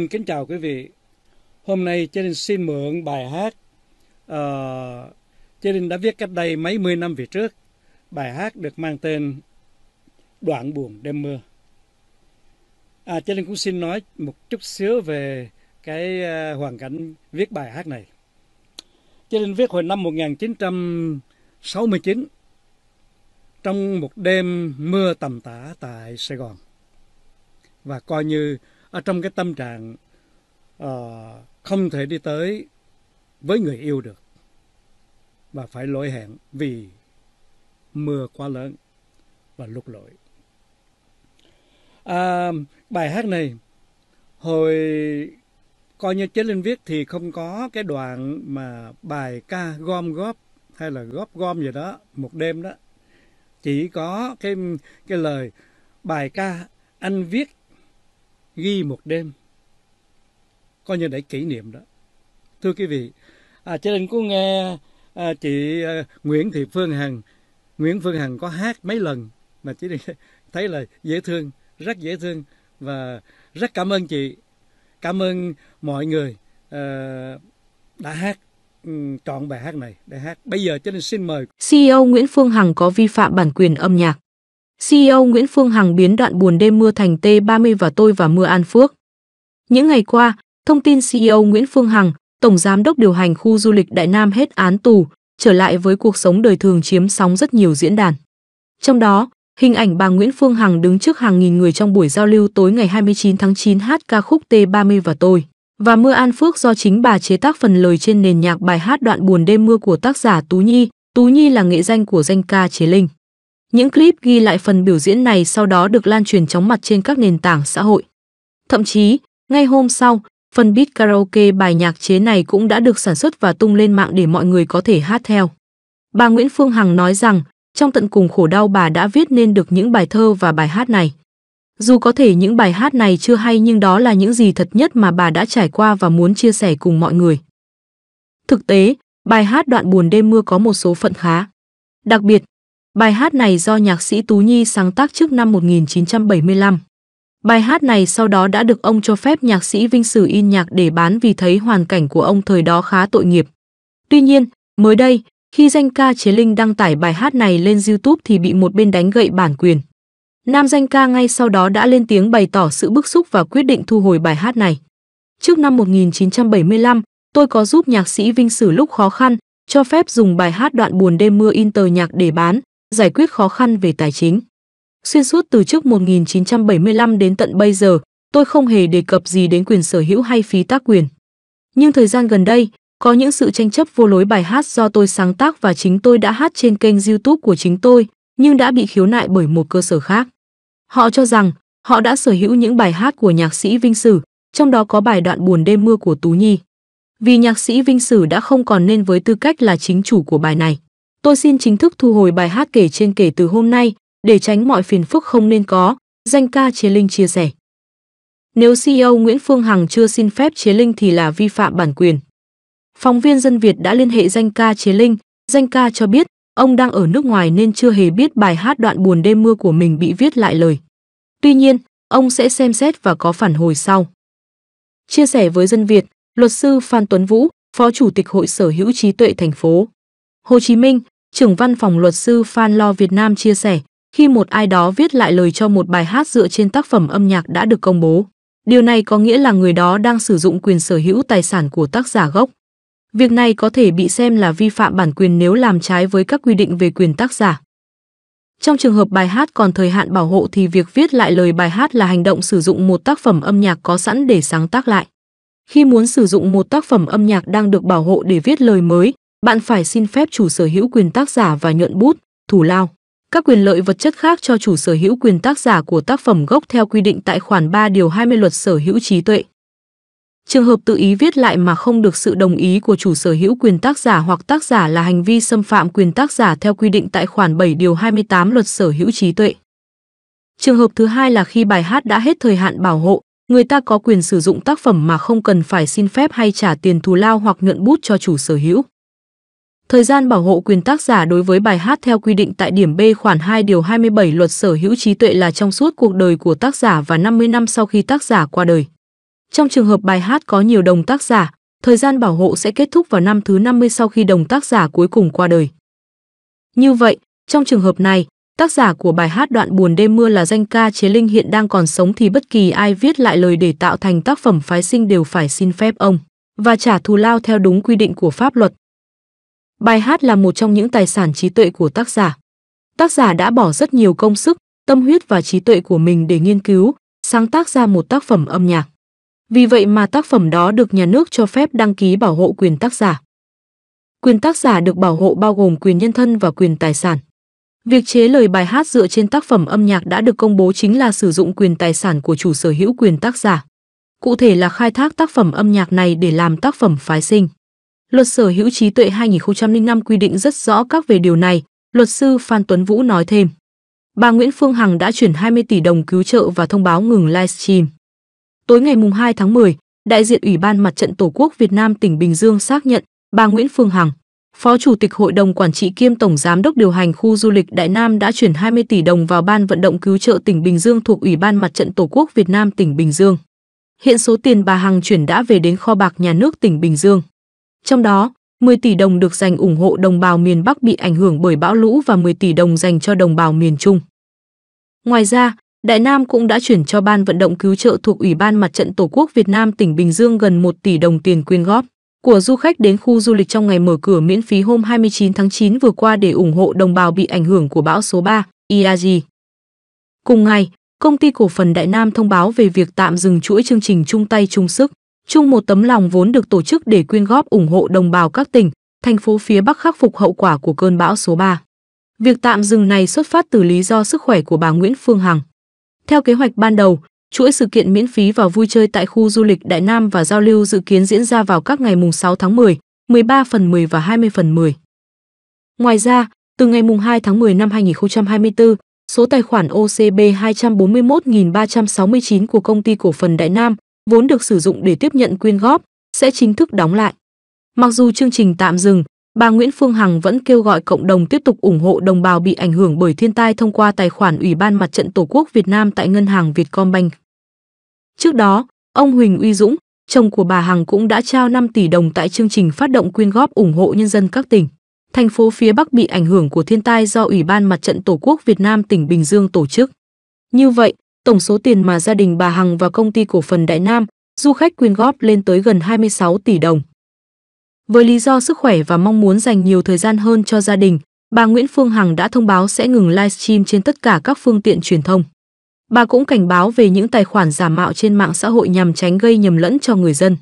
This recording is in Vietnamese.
Xin kính chào quý vị. Hôm nay Chế Đình xin mượn bài hát uh, ờ, Chế Đình đã viết cách đây mấy mươi năm về trước. Bài hát được mang tên Đoạn buồn đêm mưa. À, Chế Đình cũng xin nói một chút xíu về cái uh, hoàn cảnh viết bài hát này. Chế Đình viết hồi năm 1969 trong một đêm mưa tầm tã tại Sài Gòn và coi như ở trong cái tâm trạng uh, không thể đi tới với người yêu được và phải lỗi hẹn vì mưa quá lớn và lục lội. À, bài hát này hồi coi như chế linh viết thì không có cái đoạn mà bài ca gom góp hay là góp gom gì đó một đêm đó chỉ có cái cái lời bài ca anh viết ghi một đêm coi như để kỷ niệm đó thưa quý vị à, cho nên có nghe à, chị à, Nguyễn Thị Phương Hằng Nguyễn Phương Hằng có hát mấy lần mà chị thấy là dễ thương rất dễ thương và rất cảm ơn chị cảm ơn mọi người à, đã hát chọn ừ, bài hát này để hát bây giờ cho nên xin mời CEO Nguyễn Phương Hằng có vi phạm bản quyền âm nhạc CEO Nguyễn Phương Hằng biến đoạn buồn đêm mưa thành T30 và tôi và mưa An Phước. Những ngày qua, thông tin CEO Nguyễn Phương Hằng, Tổng Giám đốc điều hành khu du lịch Đại Nam hết án tù, trở lại với cuộc sống đời thường chiếm sóng rất nhiều diễn đàn. Trong đó, hình ảnh bà Nguyễn Phương Hằng đứng trước hàng nghìn người trong buổi giao lưu tối ngày 29 tháng 9 hát ca khúc T30 và tôi. Và Mưa An Phước do chính bà chế tác phần lời trên nền nhạc bài hát đoạn buồn đêm mưa của tác giả Tú Nhi. Tú Nhi là nghệ danh của danh ca Chế Linh. Những clip ghi lại phần biểu diễn này sau đó được lan truyền chóng mặt trên các nền tảng xã hội. Thậm chí, ngay hôm sau, phần beat karaoke bài nhạc chế này cũng đã được sản xuất và tung lên mạng để mọi người có thể hát theo. Bà Nguyễn Phương Hằng nói rằng, trong tận cùng khổ đau bà đã viết nên được những bài thơ và bài hát này. Dù có thể những bài hát này chưa hay nhưng đó là những gì thật nhất mà bà đã trải qua và muốn chia sẻ cùng mọi người. Thực tế, bài hát đoạn buồn đêm mưa có một số phận khá. Đặc biệt, Bài hát này do nhạc sĩ Tú Nhi sáng tác trước năm 1975. Bài hát này sau đó đã được ông cho phép nhạc sĩ Vinh Sử in nhạc để bán vì thấy hoàn cảnh của ông thời đó khá tội nghiệp. Tuy nhiên, mới đây, khi danh ca Chế Linh đăng tải bài hát này lên YouTube thì bị một bên đánh gậy bản quyền. Nam danh ca ngay sau đó đã lên tiếng bày tỏ sự bức xúc và quyết định thu hồi bài hát này. Trước năm 1975, tôi có giúp nhạc sĩ Vinh Sử lúc khó khăn, cho phép dùng bài hát đoạn buồn đêm mưa in tờ nhạc để bán, giải quyết khó khăn về tài chính. Xuyên suốt từ trước 1975 đến tận bây giờ, tôi không hề đề cập gì đến quyền sở hữu hay phí tác quyền. Nhưng thời gian gần đây, có những sự tranh chấp vô lối bài hát do tôi sáng tác và chính tôi đã hát trên kênh YouTube của chính tôi, nhưng đã bị khiếu nại bởi một cơ sở khác. Họ cho rằng họ đã sở hữu những bài hát của nhạc sĩ Vinh Sử, trong đó có bài đoạn buồn đêm mưa của Tú Nhi. Vì nhạc sĩ Vinh Sử đã không còn nên với tư cách là chính chủ của bài này tôi xin chính thức thu hồi bài hát kể trên kể từ hôm nay, để tránh mọi phiền phức không nên có, danh ca Chế Linh chia sẻ. Nếu CEO Nguyễn Phương Hằng chưa xin phép Chế Linh thì là vi phạm bản quyền. Phóng viên Dân Việt đã liên hệ danh ca Chế Linh, danh ca cho biết ông đang ở nước ngoài nên chưa hề biết bài hát đoạn buồn đêm mưa của mình bị viết lại lời. Tuy nhiên, ông sẽ xem xét và có phản hồi sau. Chia sẻ với Dân Việt, luật sư Phan Tuấn Vũ, Phó Chủ tịch Hội Sở hữu trí tuệ thành phố Hồ Chí Minh trưởng văn phòng luật sư Phan Lo Việt Nam chia sẻ, khi một ai đó viết lại lời cho một bài hát dựa trên tác phẩm âm nhạc đã được công bố. Điều này có nghĩa là người đó đang sử dụng quyền sở hữu tài sản của tác giả gốc. Việc này có thể bị xem là vi phạm bản quyền nếu làm trái với các quy định về quyền tác giả. Trong trường hợp bài hát còn thời hạn bảo hộ thì việc viết lại lời bài hát là hành động sử dụng một tác phẩm âm nhạc có sẵn để sáng tác lại. Khi muốn sử dụng một tác phẩm âm nhạc đang được bảo hộ để viết lời mới, bạn phải xin phép chủ sở hữu quyền tác giả và nhuận bút, thủ lao. Các quyền lợi vật chất khác cho chủ sở hữu quyền tác giả của tác phẩm gốc theo quy định tại khoản 3 điều 20 luật sở hữu trí tuệ. Trường hợp tự ý viết lại mà không được sự đồng ý của chủ sở hữu quyền tác giả hoặc tác giả là hành vi xâm phạm quyền tác giả theo quy định tại khoản 7 điều 28 luật sở hữu trí tuệ. Trường hợp thứ hai là khi bài hát đã hết thời hạn bảo hộ, người ta có quyền sử dụng tác phẩm mà không cần phải xin phép hay trả tiền thù lao hoặc nhuận bút cho chủ sở hữu. Thời gian bảo hộ quyền tác giả đối với bài hát theo quy định tại điểm B khoản 2 điều 27 luật sở hữu trí tuệ là trong suốt cuộc đời của tác giả và 50 năm sau khi tác giả qua đời. Trong trường hợp bài hát có nhiều đồng tác giả, thời gian bảo hộ sẽ kết thúc vào năm thứ 50 sau khi đồng tác giả cuối cùng qua đời. Như vậy, trong trường hợp này, tác giả của bài hát Đoạn buồn đêm mưa là danh ca Chế Linh hiện đang còn sống thì bất kỳ ai viết lại lời để tạo thành tác phẩm phái sinh đều phải xin phép ông và trả thù lao theo đúng quy định của pháp luật. Bài hát là một trong những tài sản trí tuệ của tác giả. Tác giả đã bỏ rất nhiều công sức, tâm huyết và trí tuệ của mình để nghiên cứu, sáng tác ra một tác phẩm âm nhạc. Vì vậy mà tác phẩm đó được nhà nước cho phép đăng ký bảo hộ quyền tác giả. Quyền tác giả được bảo hộ bao gồm quyền nhân thân và quyền tài sản. Việc chế lời bài hát dựa trên tác phẩm âm nhạc đã được công bố chính là sử dụng quyền tài sản của chủ sở hữu quyền tác giả. Cụ thể là khai thác tác phẩm âm nhạc này để làm tác phẩm phái sinh. Luật sở hữu trí tuệ 2005 quy định rất rõ các về điều này, luật sư Phan Tuấn Vũ nói thêm. Bà Nguyễn Phương Hằng đã chuyển 20 tỷ đồng cứu trợ và thông báo ngừng livestream. Tối ngày 2 tháng 10, đại diện Ủy ban Mặt trận Tổ quốc Việt Nam tỉnh Bình Dương xác nhận bà Nguyễn Phương Hằng, Phó Chủ tịch Hội đồng Quản trị kiêm Tổng Giám đốc điều hành khu du lịch Đại Nam đã chuyển 20 tỷ đồng vào Ban vận động cứu trợ tỉnh Bình Dương thuộc Ủy ban Mặt trận Tổ quốc Việt Nam tỉnh Bình Dương. Hiện số tiền bà Hằng chuyển đã về đến kho bạc nhà nước tỉnh Bình Dương. Trong đó, 10 tỷ đồng được dành ủng hộ đồng bào miền Bắc bị ảnh hưởng bởi bão lũ và 10 tỷ đồng dành cho đồng bào miền Trung. Ngoài ra, Đại Nam cũng đã chuyển cho Ban vận động cứu trợ thuộc Ủy ban Mặt trận Tổ quốc Việt Nam tỉnh Bình Dương gần 1 tỷ đồng tiền quyên góp của du khách đến khu du lịch trong ngày mở cửa miễn phí hôm 29 tháng 9 vừa qua để ủng hộ đồng bào bị ảnh hưởng của bão số 3, IAG. Cùng ngày, công ty cổ phần Đại Nam thông báo về việc tạm dừng chuỗi chương trình chung tay chung sức chung một tấm lòng vốn được tổ chức để quyên góp ủng hộ đồng bào các tỉnh, thành phố phía Bắc khắc phục hậu quả của cơn bão số 3. Việc tạm dừng này xuất phát từ lý do sức khỏe của bà Nguyễn Phương Hằng. Theo kế hoạch ban đầu, chuỗi sự kiện miễn phí và vui chơi tại khu du lịch Đại Nam và giao lưu dự kiến diễn ra vào các ngày mùng 6 tháng 10, 13 phần 10 và 20 phần 10. Ngoài ra, từ ngày mùng 2 tháng 10 năm 2024, số tài khoản OCB 241.369 của công ty cổ phần Đại Nam vốn được sử dụng để tiếp nhận quyên góp, sẽ chính thức đóng lại. Mặc dù chương trình tạm dừng, bà Nguyễn Phương Hằng vẫn kêu gọi cộng đồng tiếp tục ủng hộ đồng bào bị ảnh hưởng bởi thiên tai thông qua tài khoản Ủy ban Mặt trận Tổ quốc Việt Nam tại ngân hàng Vietcombank. Trước đó, ông Huỳnh Uy Dũng, chồng của bà Hằng cũng đã trao 5 tỷ đồng tại chương trình phát động quyên góp ủng hộ nhân dân các tỉnh, thành phố phía Bắc bị ảnh hưởng của thiên tai do Ủy ban Mặt trận Tổ quốc Việt Nam tỉnh Bình Dương tổ chức. Như vậy, tổng số tiền mà gia đình bà Hằng và công ty cổ phần Đại Nam, du khách quyên góp lên tới gần 26 tỷ đồng. Với lý do sức khỏe và mong muốn dành nhiều thời gian hơn cho gia đình, bà Nguyễn Phương Hằng đã thông báo sẽ ngừng livestream trên tất cả các phương tiện truyền thông. Bà cũng cảnh báo về những tài khoản giả mạo trên mạng xã hội nhằm tránh gây nhầm lẫn cho người dân.